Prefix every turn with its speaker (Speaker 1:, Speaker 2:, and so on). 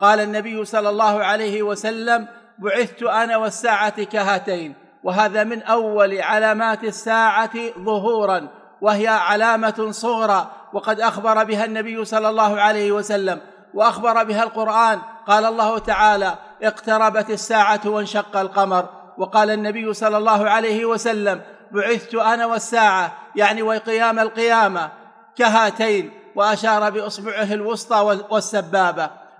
Speaker 1: قال النبي صلى الله عليه وسلم بعثت انا والساعه كهاتين وهذا من اول علامات الساعه ظهورا وهي علامه صغرى وقد اخبر بها النبي صلى الله عليه وسلم واخبر بها القران قال الله تعالى اقتربت الساعه وانشق القمر وقال النبي صلى الله عليه وسلم بعثت انا والساعه يعني وقيام القيامه كهاتين واشار باصبعه الوسطى والسبابه